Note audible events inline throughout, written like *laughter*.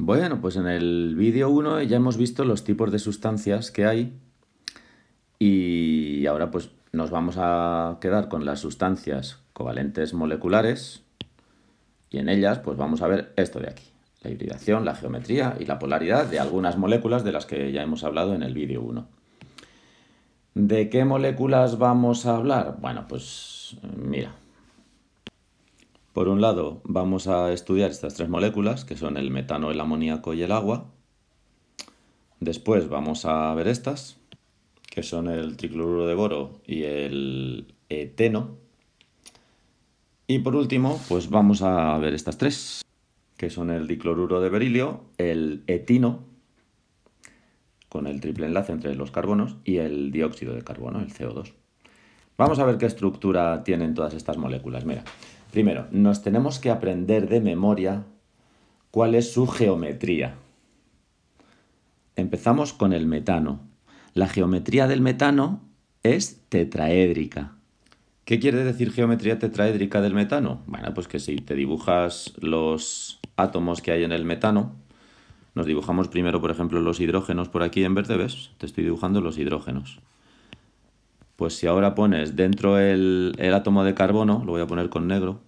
Bueno, pues en el vídeo 1 ya hemos visto los tipos de sustancias que hay y ahora pues nos vamos a quedar con las sustancias covalentes moleculares y en ellas pues vamos a ver esto de aquí, la hibridación, la geometría y la polaridad de algunas moléculas de las que ya hemos hablado en el vídeo 1. ¿De qué moléculas vamos a hablar? Bueno, pues mira, por un lado, vamos a estudiar estas tres moléculas, que son el metano, el amoníaco y el agua. Después vamos a ver estas, que son el tricloruro de boro y el eteno. Y por último, pues vamos a ver estas tres, que son el dicloruro de berilio, el etino, con el triple enlace entre los carbonos, y el dióxido de carbono, el CO2. Vamos a ver qué estructura tienen todas estas moléculas. Mira, Primero, nos tenemos que aprender de memoria cuál es su geometría. Empezamos con el metano. La geometría del metano es tetraédrica. ¿Qué quiere decir geometría tetraédrica del metano? Bueno, pues que si te dibujas los átomos que hay en el metano, nos dibujamos primero, por ejemplo, los hidrógenos por aquí en verde, ¿ves? Te estoy dibujando los hidrógenos. Pues si ahora pones dentro el, átomo de carbono, lo voy a poner con negro,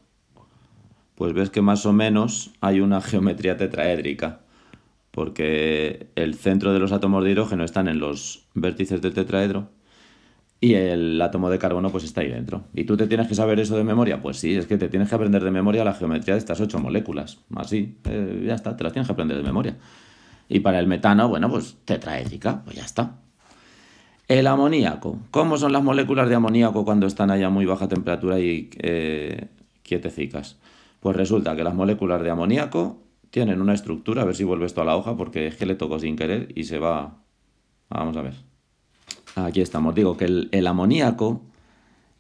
pues ves que más o menos hay una *laughs* geometría tetraédrica, porque el centro de los átomos de hidrógeno están en los vértices del tetraedro y el átomo de carbono pues está ahí dentro. ¿Y tú te tienes que saber eso de memoria? Pues sí, es que te tienes que aprender de memoria la geometría de estas ocho moléculas. Así, eh, ya está, te las tienes que aprender de memoria. Y para el metano, bueno, pues tetraédrica, pues ya está. El amoníaco. ¿Cómo son las moléculas de amoníaco cuando están allá a muy baja temperatura y eh, quietecicas? Pues resulta que las moléculas de amoníaco tienen una estructura, a ver si vuelve esto a la hoja porque es que le tocó sin querer y se va... Vamos a ver. Aquí estamos. Digo que el, amoníaco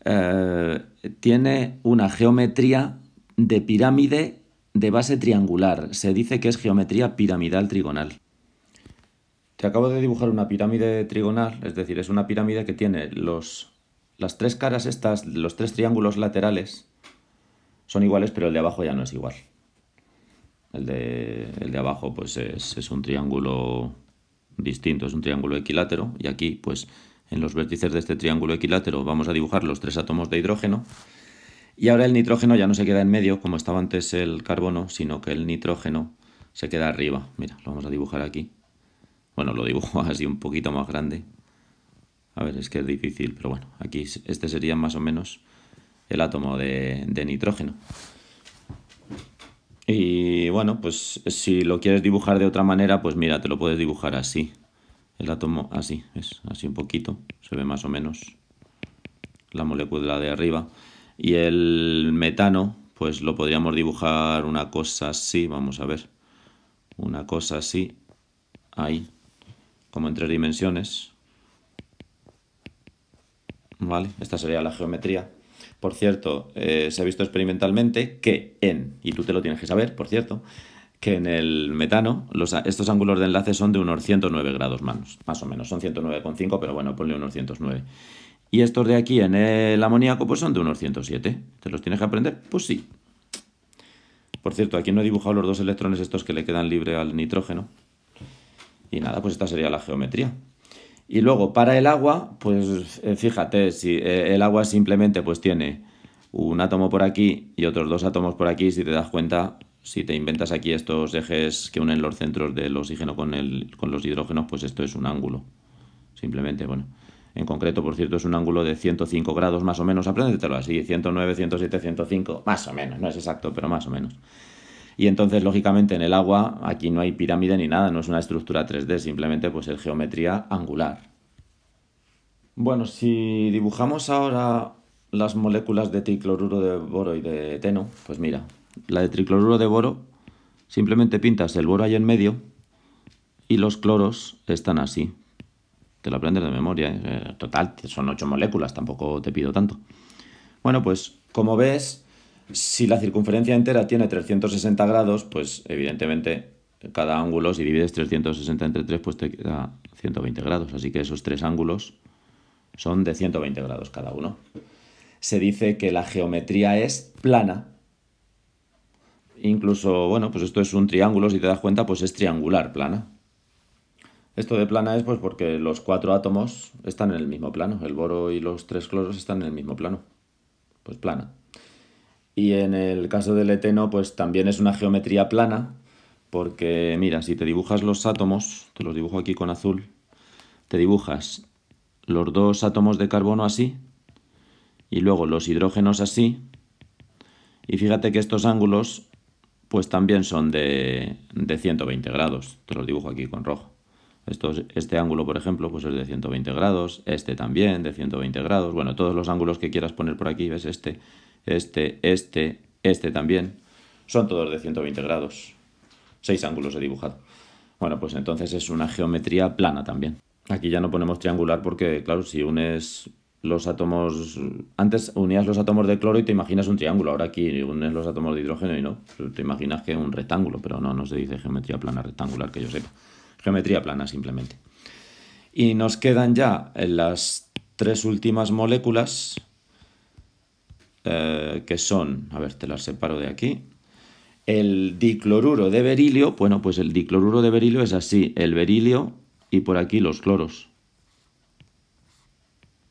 eh, tiene una geometría de pirámide de base triangular. Se dice que es geometría piramidal trigonal. Te acabo de dibujar una pirámide trigonal, es decir, es una pirámide que tiene los, las tres caras estas, los tres triángulos laterales, son iguales, pero el de abajo ya no es igual. El de, el de abajo pues es, es un triángulo distinto, es un triángulo equilátero, y aquí pues en los vértices de este triángulo equilátero vamos a dibujar los tres átomos de hidrógeno, y ahora el nitrógeno ya no se queda en medio, como estaba antes el carbono, sino que el nitrógeno se queda arriba. Mira, lo vamos a dibujar aquí. Bueno, lo dibujo *laughs* así un poquito más grande. A ver, es que es difícil, pero bueno, aquí este sería más o menos el átomo de, nitrógeno. Y bueno, pues si lo quieres dibujar de otra manera, pues mira, te lo puedes dibujar así. El átomo así, es así un poquito, se ve más o menos la molécula de arriba. Y el metano, pues lo podríamos dibujar una cosa así, vamos a ver. Una cosa así, ahí como en tres dimensiones. ¿Vale? Esta sería la geometría. Por cierto, eh, se ha visto experimentalmente que en, y tú te lo tienes que saber, por cierto, que en el metano los, estos ángulos de enlace son de unos 109 grados manos, más o menos, son 109,5, pero bueno, ponle unos 109. Y estos de aquí en el amoníaco pues son de unos 107. ¿Te los tienes que aprender? Pues sí. Por cierto, aquí no he dibujado los dos electrones estos que le quedan libre al nitrógeno. Y nada, pues esta sería la geometría. Y luego, para el agua, pues eh, fíjate, si eh, el agua simplemente pues tiene un átomo por aquí y otros dos átomos por aquí, si te das cuenta, si te inventas aquí estos ejes que unen los centros del oxígeno con, con los hidrógenos, pues esto es un ángulo. Simplemente, bueno. En concreto, por cierto, es un ángulo de 105 grados, más o menos. Apréndetelo así, 109, 107, 105, más o menos. No es exacto, pero más o menos. Y entonces, lógicamente, en el agua aquí no hay pirámide ni nada, no es una estructura 3D, simplemente pues es geometría angular. Bueno, si dibujamos ahora las moléculas de tricloruro de boro y de eteno, pues mira, la de tricloruro de boro, simplemente pintas el boro ahí en medio y los cloros están así. Te lo aprendes de memoria, ¿eh? Eh, total, son ocho moléculas, tampoco te pido tanto. Bueno, pues como ves, si la circunferencia entera tiene 360 grados, pues evidentemente cada ángulo, si divides 360 entre 3, pues te queda 120 grados. Así que esos tres ángulos son de 120 grados cada uno. Se dice que la geometría es plana. Incluso, bueno, pues esto es un triángulo, si te das cuenta, pues es triangular plana. Esto de plana es pues porque los cuatro átomos están en el mismo plano, el boro y los tres cloros están en el mismo plano. Pues plana. Y en el caso del eteno, pues también es una geometría plana, porque mira, si te dibujas los átomos, te los dibujo aquí con azul, te dibujas los dos átomos de carbono así, y luego los hidrógenos así, y fíjate que estos ángulos pues también son de, 120 grados, te los dibujo aquí con rojo. este ángulo, por ejemplo, pues es de 120 grados, este también de 120 grados, bueno, todos los ángulos que quieras poner por aquí, ves este, este, este, este también. Son todos de 120 grados. Seis ángulos he dibujado. Bueno, pues entonces es una geometría plana también. Aquí ya no ponemos triangular porque, claro, si unes los átomos... Antes unías los átomos de cloro y te imaginas un triángulo. Ahora aquí unes los átomos de hidrógeno y no. Te imaginas que un rectángulo, pero no, nos se dice geometría plana rectangular, que yo sepa. Geometría plana simplemente. Y nos quedan ya las tres últimas moléculas, eh, que son, a ver, te las separo de aquí. El dicloruro de berilio, bueno, pues el dicloruro de berilio es así, el berilio y por aquí los cloros.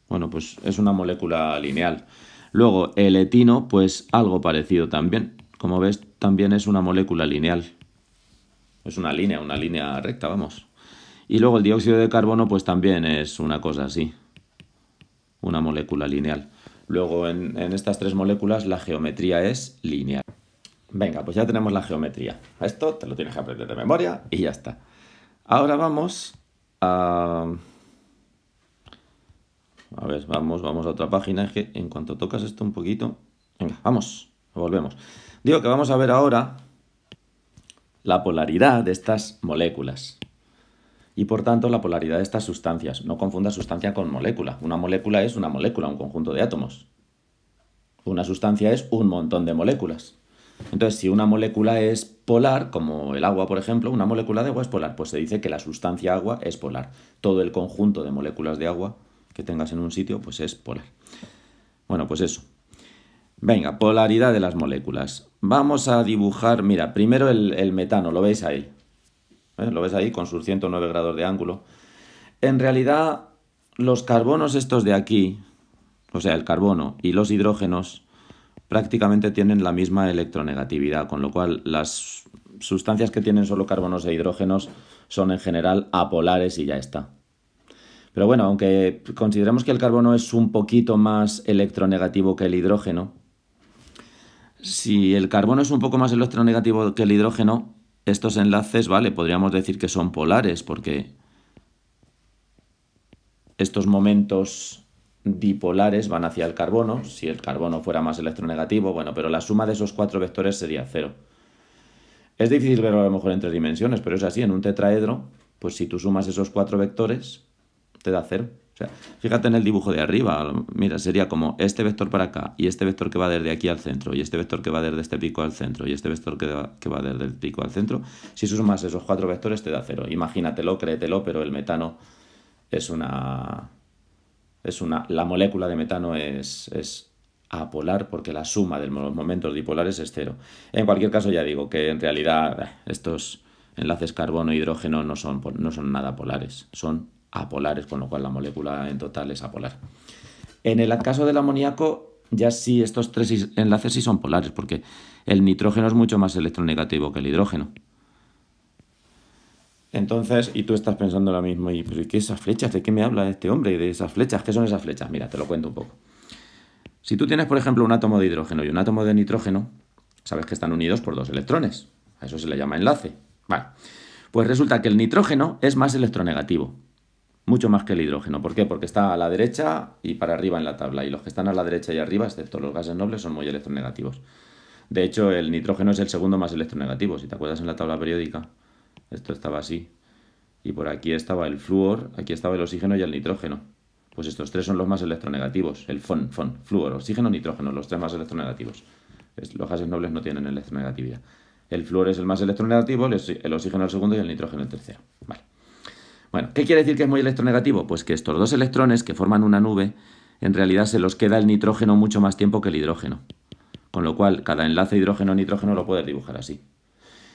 Bueno, pues es una molécula lineal. Luego, el etino, pues algo parecido también. Como ves, también es una molécula lineal. Es una línea, una línea recta, vamos. Y luego el dióxido de carbono, pues también es una cosa así. Una molécula lineal. Luego, en, estas tres moléculas, la geometría es lineal. Venga, pues ya tenemos la geometría. Esto te lo tienes que aprender de memoria y ya está. Ahora vamos a... A ver, vamos, vamos a otra página. Es que en cuanto tocas esto un poquito... Venga, vamos, volvemos. Digo que vamos a ver ahora la polaridad de estas moléculas y por tanto la polaridad de estas sustancias. No confunda sustancia con molécula. Una molécula es una molécula, un conjunto de átomos. Una sustancia es un montón de moléculas. Entonces, si una molécula es polar, como el agua, por ejemplo, una molécula de agua es polar, pues se dice que la sustancia agua es polar. Todo el conjunto de moléculas de agua que tengas en un sitio, pues es polar. Bueno, pues eso. Venga, polaridad de las moléculas. Vamos a dibujar, mira, primero el, el metano, lo veis ahí. ¿eh? Lo ves ahí con sus 109 grados de ángulo. En realidad, los carbonos estos de aquí, o sea, el carbono y los hidrógenos, prácticamente tienen la misma electronegatividad, con lo cual las sustancias que tienen solo carbonos e hidrógenos son en general apolares y ya está. Pero bueno, aunque consideremos que el carbono es un poquito más electronegativo que el hidrógeno, si el carbono es un poco más electronegativo que el hidrógeno, estos enlaces, vale, podríamos decir que son polares porque estos momentos dipolares van hacia el carbono, si el carbono fuera más electronegativo, bueno, pero la suma de esos cuatro vectores sería cero. Es difícil verlo a lo mejor en tres dimensiones, pero es así, en un tetraedro, pues si tú sumas esos cuatro vectores, te da cero fíjate en el dibujo de arriba, mira, sería como este vector para acá y este vector que va desde aquí al centro y este vector que va desde este pico al centro y este vector que va, que va desde el pico al centro. Si sumas esos cuatro vectores te da cero. Imagínatelo, créetelo, pero el metano es una... Es una la molécula de metano es, es apolar porque la suma de los momentos dipolares es cero. En cualquier caso ya digo que en realidad eh, estos enlaces carbono-hidrógeno e no son, no son nada polares, son apolares, con lo cual la molécula en total es apolar. En el caso del amoníaco, ya sí estos tres enlaces sí son polares, porque el nitrógeno es mucho más electronegativo que el hidrógeno. Entonces, y tú estás pensando ahora mismo, ¿y pero qué esas flechas? ¿De qué me habla este hombre? ¿De esas flechas? ¿Qué son esas flechas? Mira, te lo cuento un poco. Si tú tienes, por ejemplo, un átomo de hidrógeno y un átomo de nitrógeno, sabes que están unidos por dos electrones. A eso se le llama enlace. Vale. Pues resulta que el nitrógeno es más electronegativo, mucho más que el hidrógeno. ¿Por qué? Porque está a la derecha y para arriba en la tabla. Y los que están a la derecha y arriba, excepto los gases nobles, son muy electronegativos. De hecho, el nitrógeno es el segundo más electronegativo. Si te acuerdas en la tabla periódica, esto estaba así. Y por aquí estaba el flúor, aquí estaba el oxígeno y el nitrógeno. Pues estos tres son los más electronegativos. El FON, flúor, oxígeno, nitrógeno, los tres más electronegativos. Los gases nobles no tienen electronegatividad. El flúor es el más electronegativo, el oxígeno el segundo y el nitrógeno el tercero. Vale. Bueno, ¿qué quiere decir que es muy electronegativo? Pues que estos dos electrones que forman una nube, en realidad se los queda el nitrógeno mucho más tiempo que el hidrógeno. Con lo cual, cada enlace hidrógeno-nitrógeno lo puedes dibujar así.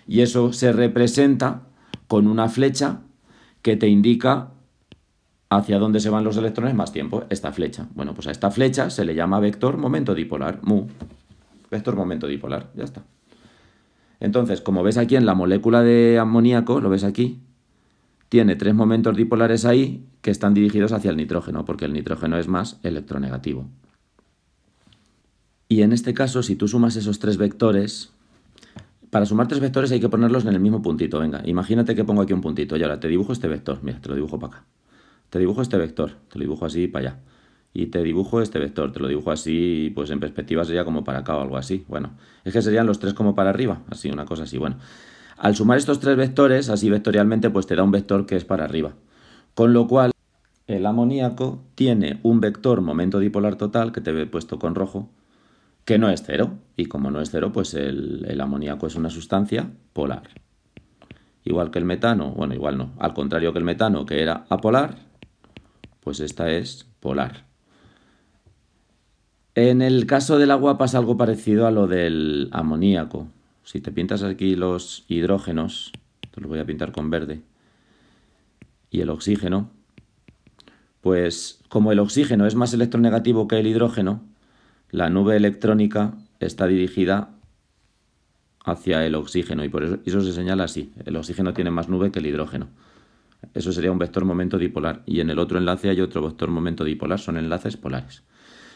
Y eso se representa con una flecha que te indica hacia dónde se van los electrones más tiempo, esta flecha. Bueno, pues a esta flecha se le llama vector momento dipolar, mu. Vector momento dipolar, ya está. Entonces, como ves aquí en la molécula de amoníaco, lo ves aquí, tiene tres momentos dipolares ahí que están dirigidos hacia el nitrógeno, porque el nitrógeno es más electronegativo. Y en este caso, si tú sumas esos tres vectores, para sumar tres vectores hay que ponerlos en el mismo puntito. Venga, imagínate que pongo aquí un puntito y ahora te dibujo este vector, mira, te lo dibujo para acá. Te dibujo este vector, te lo dibujo así para allá. Y te dibujo este vector, te lo dibujo así, pues en perspectiva sería como para acá o algo así. Bueno, es que serían los tres como para arriba, así, una cosa así. Bueno, al sumar estos tres vectores, así vectorialmente, pues te da un vector que es para arriba. Con lo cual, el amoníaco tiene un vector momento dipolar total, que te he puesto con rojo, que no es cero. Y como no es cero, pues el, el amoníaco es una sustancia polar. Igual que el metano, bueno, igual no. Al contrario que el metano, que era apolar, pues esta es polar. En el caso del agua pasa algo parecido a lo del amoníaco si te pintas aquí los hidrógenos, te los voy a pintar con verde, y el oxígeno, pues como el oxígeno es más electronegativo que el hidrógeno, la nube electrónica está dirigida hacia el oxígeno y por eso, eso se señala así. El oxígeno tiene más nube que el hidrógeno. Eso sería un vector momento dipolar y en el otro enlace hay otro vector momento dipolar, son enlaces polares.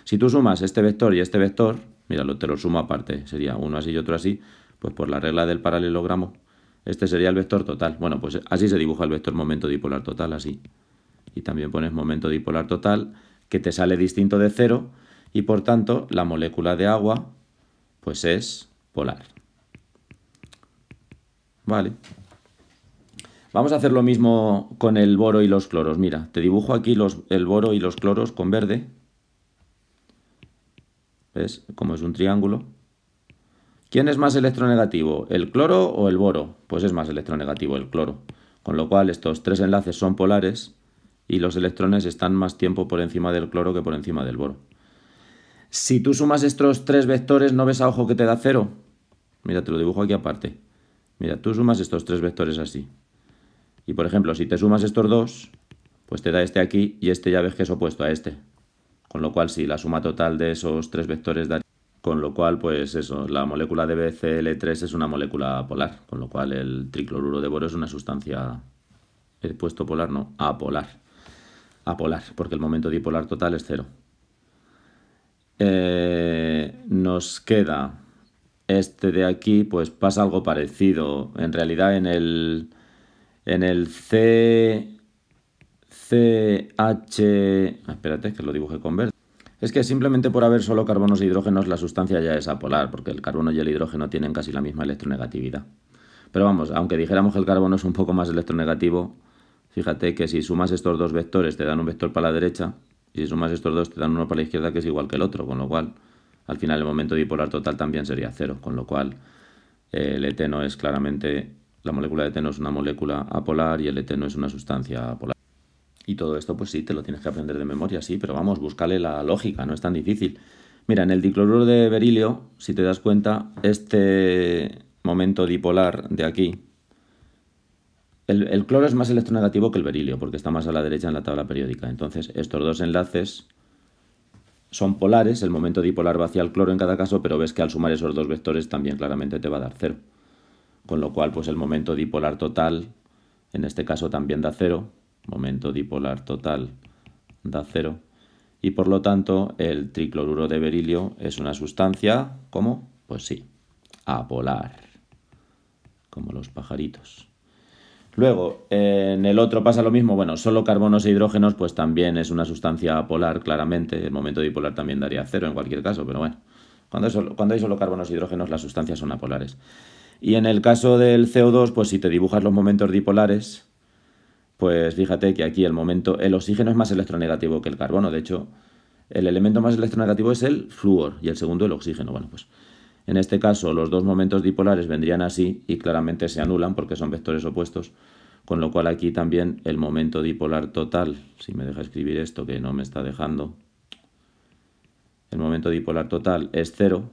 Si tú sumas este vector y este vector, mira, te lo sumo aparte, sería uno así y otro así, pues por la regla del paralelogramo, este sería el vector total. Bueno, pues así se dibuja el vector momento dipolar total, así. Y también pones momento dipolar total, que te sale distinto de cero, y por tanto la molécula de agua, pues es polar. Vale. Vamos a hacer lo mismo con el boro y los cloros. Mira, te dibujo aquí los, el boro y los cloros con verde. ¿Ves? Como es un triángulo. ¿Quién es más electronegativo, el cloro o el boro? Pues es más electronegativo el cloro. Con lo cual estos tres enlaces son polares y los electrones están más tiempo por encima del cloro que por encima del boro. Si tú sumas estos tres vectores, ¿no ves a ojo que te da cero? Mira, te lo dibujo aquí aparte. Mira, tú sumas estos tres vectores así. Y por ejemplo, si te sumas estos dos, pues te da este aquí y este ya ves que es opuesto a este. Con lo cual, si la suma total de esos tres vectores da con lo cual, pues eso, la molécula de BCl3 es una molécula polar, con lo cual el tricloruro de boro es una sustancia, el puesto polar, no, apolar, apolar, porque el momento dipolar total es cero. Eh, nos queda este de aquí, pues pasa algo parecido, en realidad en el, en el C... CH... Espérate, que lo dibujé con verde. Es que simplemente por haber solo carbonos e hidrógenos la sustancia ya es apolar, porque el carbono y el hidrógeno tienen casi la misma electronegatividad. Pero vamos, aunque dijéramos que el carbono es un poco más electronegativo, fíjate que si sumas estos dos vectores te dan un vector para la derecha, y si sumas estos dos te dan uno para la izquierda que es igual que el otro, con lo cual al final el momento dipolar total también sería cero, con lo cual el eteno es claramente, la molécula de eteno es una molécula apolar y el eteno es una sustancia apolar. Y todo esto, pues sí, te lo tienes que aprender de memoria, sí, pero vamos, búscale la lógica, no es tan difícil. Mira, en el dicloruro de berilio, si te das cuenta, este momento dipolar de aquí, el, el, cloro es más electronegativo que el berilio, porque está más a la derecha en la tabla periódica. Entonces, estos dos enlaces son polares, el momento dipolar va hacia el cloro en cada caso, pero ves que al sumar esos dos vectores también claramente te va a dar cero. Con lo cual, pues el momento dipolar total, en este caso también da cero, momento dipolar total da cero, y por lo tanto el tricloruro de berilio es una sustancia, como Pues sí, apolar, como los pajaritos. Luego, en el otro pasa lo mismo, bueno, solo carbonos e hidrógenos pues también es una sustancia apolar, claramente, el momento dipolar también daría cero en cualquier caso, pero bueno, cuando, cuando hay solo carbonos e hidrógenos las sustancias son apolares. Y en el caso del CO2, pues si te dibujas los momentos dipolares, pues fíjate que aquí el momento, el oxígeno es más electronegativo que el carbono, de hecho, el elemento más electronegativo es el flúor y el segundo el oxígeno. Bueno, pues en este caso los dos momentos dipolares vendrían así y claramente se anulan porque son vectores opuestos, con lo cual aquí también el momento dipolar total, si me deja escribir esto que no me está dejando, el momento dipolar total es cero,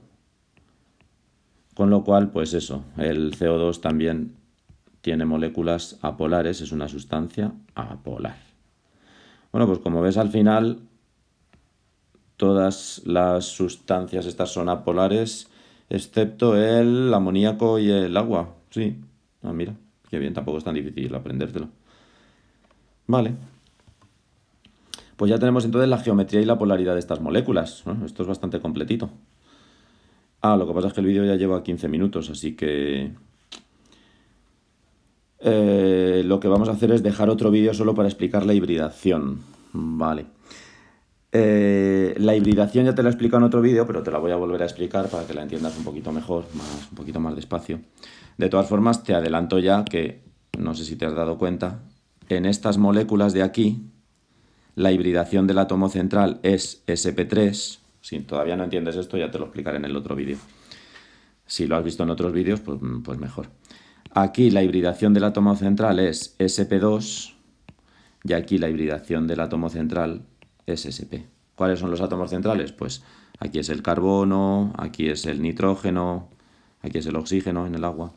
con lo cual pues eso, el CO2 también tiene moléculas apolares, es una sustancia apolar. Bueno, pues como ves al final, todas las sustancias estas son apolares, excepto el amoníaco y el agua. Sí, ah, mira, qué bien, tampoco es tan difícil aprendértelo. Vale. Pues ya tenemos entonces la geometría y la polaridad de estas moléculas. Esto es bastante completito. Ah, lo que pasa es que el vídeo ya lleva 15 minutos, así que eh, lo que vamos a hacer es dejar otro vídeo solo para explicar la hibridación. Vale. Eh, la hibridación ya te la he explicado en otro vídeo, pero te la voy a volver a explicar para que la entiendas un poquito mejor, más, un poquito más despacio. De todas formas, te adelanto ya que, no sé si te has dado cuenta, en estas moléculas de aquí, la hibridación del átomo central es SP3. Si todavía no entiendes esto, ya te lo explicaré en el otro vídeo. Si lo has visto en otros vídeos, pues, pues mejor. Aquí la hibridación del átomo central es sp2 y aquí la hibridación del átomo central es sp. ¿Cuáles son los átomos centrales? Pues aquí es el carbono, aquí es el nitrógeno, aquí es el oxígeno en el agua,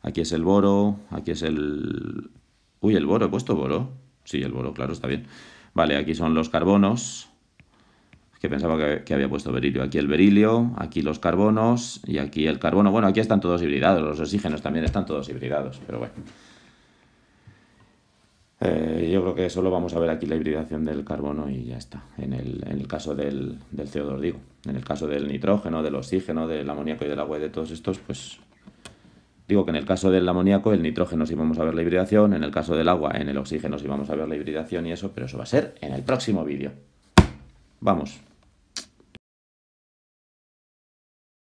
aquí es el boro, aquí es el... Uy, el boro, he puesto boro. Sí, el boro, claro, está bien. Vale, aquí son los carbonos, que pensaba que, había puesto berilio. Aquí el berilio, aquí los carbonos y aquí el carbono. Bueno, aquí están todos hibridados, los oxígenos también están todos hibridados, pero bueno. Eh, yo creo que solo vamos a ver aquí la hibridación del carbono y ya está, en el, caso del, del, CO2 digo. En el caso del nitrógeno, del oxígeno, del amoníaco y del agua y de todos estos, pues... Digo que en el caso del amoníaco, el nitrógeno sí vamos a ver la hibridación, en el caso del agua, en el oxígeno sí vamos a ver la hibridación y eso, pero eso va a ser en el próximo vídeo. Vamos.